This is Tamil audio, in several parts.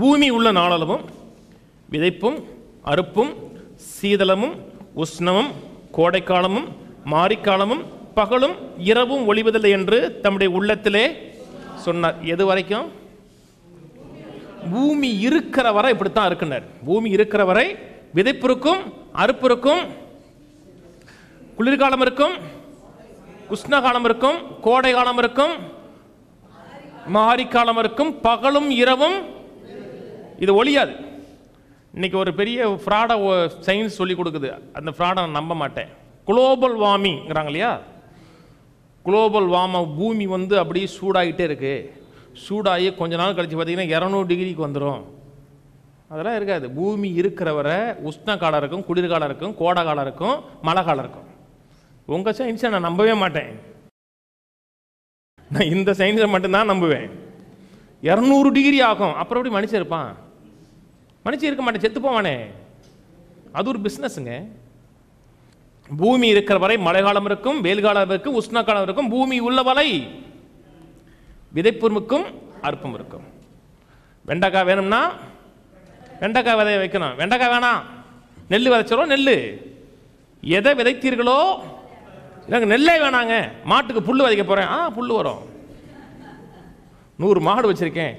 பூமி உள்ள நாளளவும் விதைப்பும் அறுப்பும் சீதளமும் உஷ்ணமும் கோடைக்காலமும் மாரிக்காலமும் பகலும் இரவும் ஒளிவதில்லை என்று தம்முடைய உள்ளத்திலே சொன்னார் எது வரைக்கும் பூமி இருக்கிற வரை இப்படித்தான் இருக்குனர் பூமி இருக்கிற வரை விதைப்பு இருக்கும் அறுப்பு இருக்கும் குளிர்காலம் இருக்கும் உஷ்ணகாலம் இருக்கும் கோடை காலம் இருக்கும் மாரிக்காலம் இருக்கும் பகலும் இரவும் இது ஒழியாது இன்னைக்கு ஒரு பெரிய ஃப்ராடை சயின்ஸ் சொல்லி கொடுக்குது அந்த ஃப்ராடை நான் நம்ப மாட்டேன் குளோபல் வார்மிங்கிறாங்க இல்லையா குளோபல் வார்ம பூமி வந்து அப்படியே சூடாகிட்டே இருக்குது சூடாகி கொஞ்ச நாள் கழித்து பார்த்திங்கன்னா இரநூறு டிகிரிக்கு வந்துடும் அதெல்லாம் இருக்காது பூமி இருக்கிற வர உஷ்ண காலம் இருக்கும் குளிர்காலம் இருக்கும் கோடை காலம் இருக்கும் மழை காலம் இருக்கும் உங்கள் சயின்ஸை நான் நம்பவே மாட்டேன் நான் இந்த சயின்ஸை மட்டும்தான் நம்புவேன் இரநூறு டிகிரி ஆகும் அப்புறம் எப்படி மனுஷன் இருப்பான் மனுஷன் இருக்க மாட்டேன் செத்து போவானே அது ஒரு பிஸ்னஸுங்க பூமி இருக்கிற வரை மழை காலம் இருக்கும் வெயில் காலம் இருக்கும் உஷ்ணகாலம் காலம் இருக்கும் பூமி உள்ள வலை விதைப்புருமுக்கும் அற்பம் இருக்கும் வெண்டைக்காய் வேணும்னா வெண்டைக்காய் விதைய வைக்கணும் வெண்டைக்காய் வேணாம் நெல் விதைச்சிடும் நெல் எதை விதைத்தீர்களோ எனக்கு நெல்லே வேணாங்க மாட்டுக்கு புல் விதைக்க போகிறேன் ஆ புல் வரும் நூறு மாடு வச்சுருக்கேன்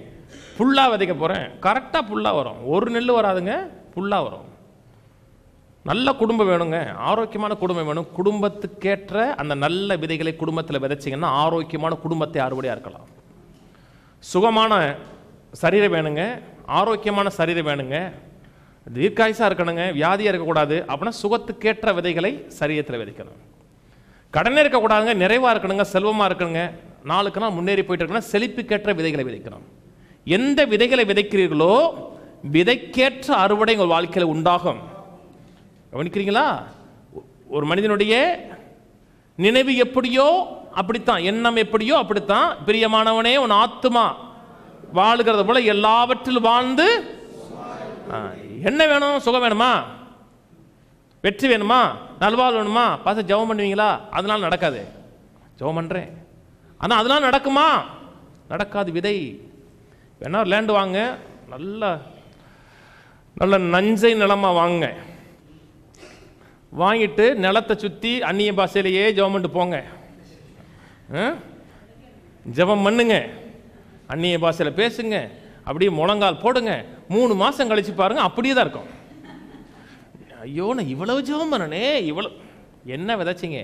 புல்லாக விதைக்க போகிறேன் கரெக்டாக புல்லாக வரும் ஒரு நெல் வராதுங்க புல்லாக வரும் நல்ல குடும்பம் வேணுங்க ஆரோக்கியமான குடும்பம் வேணும் குடும்பத்துக்கேற்ற அந்த நல்ல விதைகளை குடும்பத்தில் விதைச்சிங்கன்னா ஆரோக்கியமான குடும்பத்தை அறுபடியாக இருக்கலாம் சுகமான சரீரம் வேணுங்க ஆரோக்கியமான சரீரம் வேணுங்க தீர்க்காயுசாக இருக்கணுங்க வியாதியாக இருக்கக்கூடாது அப்படின்னா சுகத்துக்கேற்ற விதைகளை சரீரத்தில் விதைக்கணும் கடனே இருக்கக்கூடாதுங்க நிறைவாக இருக்கணுங்க செல்வமாக இருக்கணுங்க நாளுக்கு நாள் முன்னேறி போயிட்டு இருக்கணும் செழிப்புக்கேற்ற விதைகளை விதைக்கணும் எந்த விதைகளை விதைக்கிறீர்களோ விதைக்கேற்ற அறுவடை உங்கள் வாழ்க்கையில் உண்டாகும் கவனிக்கிறீங்களா ஒரு மனிதனுடைய நினைவு எப்படியோ அப்படித்தான் எண்ணம் எப்படியோ அப்படித்தான் பிரியமானவனே உன் ஆத்துமா வாழ்கிறது போல எல்லாவற்றிலும் வாழ்ந்து என்ன வேணும் சுகம் வேணுமா வெற்றி வேணுமா நல்வாழ் வேணுமா பார்த்து ஜெபம் பண்ணுவீங்களா அதனால் நடக்காது ஜெபம் பண்ணுறேன் ஆனால் அதெல்லாம் நடக்குமா நடக்காது விதை வேணால் லேண்டு வாங்க நல்லா நல்ல நஞ்சை நிலமாக வாங்க வாங்கிட்டு நிலத்தை சுற்றி அந்நிய பாஷையிலேயே ஜெபம் பண்ணிட்டு போங்க ஜெபம் பண்ணுங்க அந்நிய பாஷையில் பேசுங்க அப்படியே முழங்கால் போடுங்க மூணு மாதம் கழிச்சு பாருங்கள் அப்படியே தான் இருக்கும் ஐயோ நான் இவ்வளவு ஜெபம் பண்ணனே இவ்வளோ என்ன விதைச்சிங்க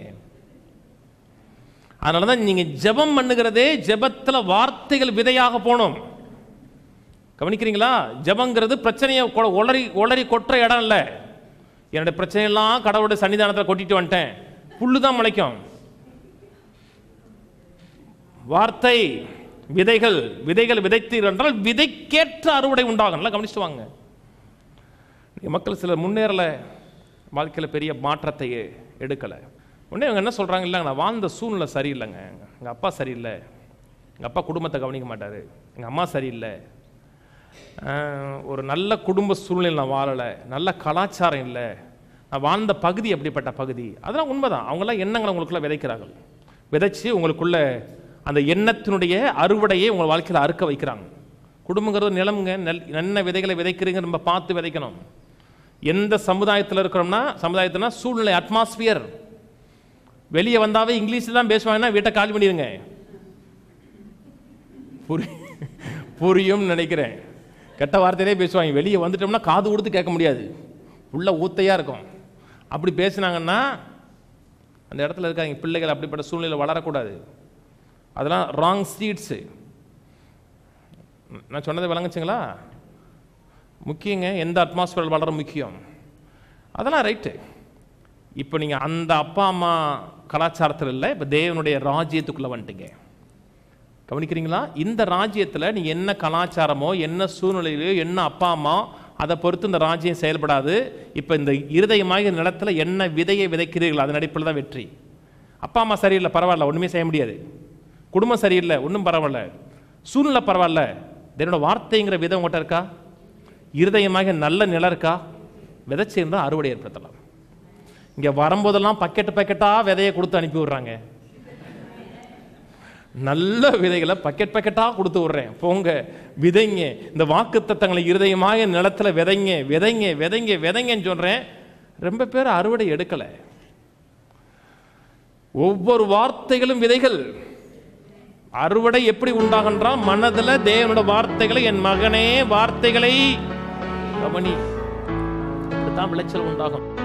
அதனால தான் நீங்கள் ஜெபம் பண்ணுகிறதே ஜெபத்தில் வார்த்தைகள் விதையாக போனோம் கவனிக்கிறீங்களா ஜபங்கிறது பிரச்சனையை உளறி ஒளறி கொட்டுற இடம் இல்லை என்னுடைய பிரச்சனையெல்லாம் கடவுளுடைய சன்னிதானத்தில் கொட்டிட்டு வந்துட்டேன் புல்லு தான் முளைக்கும் வார்த்தை விதைகள் விதைகள் விதைத்தீர்கள் என்றால் விதைக்கேற்ற அறுவடை உண்டாகும் நல்லா கவனிச்சுட்டு வாங்க மக்கள் சிலர் முன்னேறலை வாழ்க்கையில் பெரிய மாற்றத்தை எடுக்கலை உடனே அவங்க என்ன சொல்கிறாங்க இல்லைங்க நான் வாழ்ந்த சூழ்நிலை சரியில்லைங்க எங்கள் அப்பா சரியில்லை எங்கள் அப்பா குடும்பத்தை கவனிக்க மாட்டார் எங்கள் அம்மா சரியில்லை ஒரு நல்ல குடும்ப சூழ்நிலை நான் வாழலை நல்ல கலாச்சாரம் இல்லை நான் வாழ்ந்த பகுதி அப்படிப்பட்ட பகுதி அதெல்லாம் உண்மைதான் அவங்களாம் எண்ணங்களை உங்களுக்குள்ள விதைக்கிறார்கள் விதைச்சி உங்களுக்குள்ள அந்த எண்ணத்தினுடைய அறுவடையை உங்கள் வாழ்க்கையில் அறுக்க வைக்கிறாங்க குடும்பங்கிறது நிலமுங்க நெல் என்ன விதைகளை விதைக்கிறீங்க நம்ம பார்த்து விதைக்கணும் எந்த சமுதாயத்தில் இருக்கிறோம்னா சமுதாயத்தில் சூழ்நிலை அட்மாஸ்பியர் வெளியே வந்தாவே இங்கிலீஷில் தான் பேசுவாங்கன்னா வீட்டை கால் பண்ணிடுங்க புரி புரியும் நினைக்கிறேன் கெட்ட வார்த்தையிலே பேசுவாங்க வெளியே வந்துட்டோம்னா காது கொடுத்து கேட்க முடியாது உள்ள ஊத்தையாக இருக்கும் அப்படி பேசினாங்கன்னா அந்த இடத்துல இருக்காங்க பிள்ளைகள் அப்படிப்பட்ட சூழ்நிலை வளரக்கூடாது அதெல்லாம் ராங் சீட்ஸு நான் சொன்னதை விளங்குச்சிங்களா முக்கியங்க எந்த அட்மாஸ்பியர் வளர முக்கியம் அதெல்லாம் ரைட்டு இப்போ நீங்கள் அந்த அப்பா அம்மா கலாச்சாரத்தில் இல்லை இப்போ தேவனுடைய ராஜ்யத்துக்குள்ளே வந்துட்டுங்க கவனிக்கிறீங்களா இந்த ராஜ்யத்தில் நீ என்ன கலாச்சாரமோ என்ன சூழ்நிலையிலோ என்ன அப்பா அம்மா அதை பொறுத்து இந்த ராஜ்யம் செயல்படாது இப்போ இந்த இருதயமாக இந்த நிலத்தில் என்ன விதையை விதைக்கிறீர்கள் அதன் அடிப்பில் தான் வெற்றி அப்பா அம்மா சரியில்லை பரவாயில்ல ஒன்றுமே செய்ய முடியாது குடும்பம் சரியில்லை ஒன்றும் பரவாயில்ல சூழ்நிலை பரவாயில்ல என்னோடய வார்த்தைங்கிற விதம் உங்கள்கிட்ட இருக்கா இருதயமாக நல்ல நிலம் இருக்கா விதைச்சிருந்தால் அறுவடை ஏற்படுத்தலாம் இங்கே வரும்போதெல்லாம் பக்கெட்டு பக்கெட்டாக விதையை கொடுத்து அனுப்பி விட்றாங்க நல்ல விதைகளை பக்கெட் பக்கெட்டாக கொடுத்து விட்றேன் போங்க விதைங்க இந்த வாக்கு தத்தங்களை இருதயமாக நிலத்தில் விதைங்க விதைங்க விதைங்க விதைங்கன்னு சொல்கிறேன் ரொம்ப பேர் அறுவடை எடுக்கலை ஒவ்வொரு வார்த்தைகளும் விதைகள் அறுவடை எப்படி உண்டாகன்றா மனதில் தேவனோட வார்த்தைகளை என் மகனே வார்த்தைகளை கவனி தான் விளைச்சல் உண்டாகும்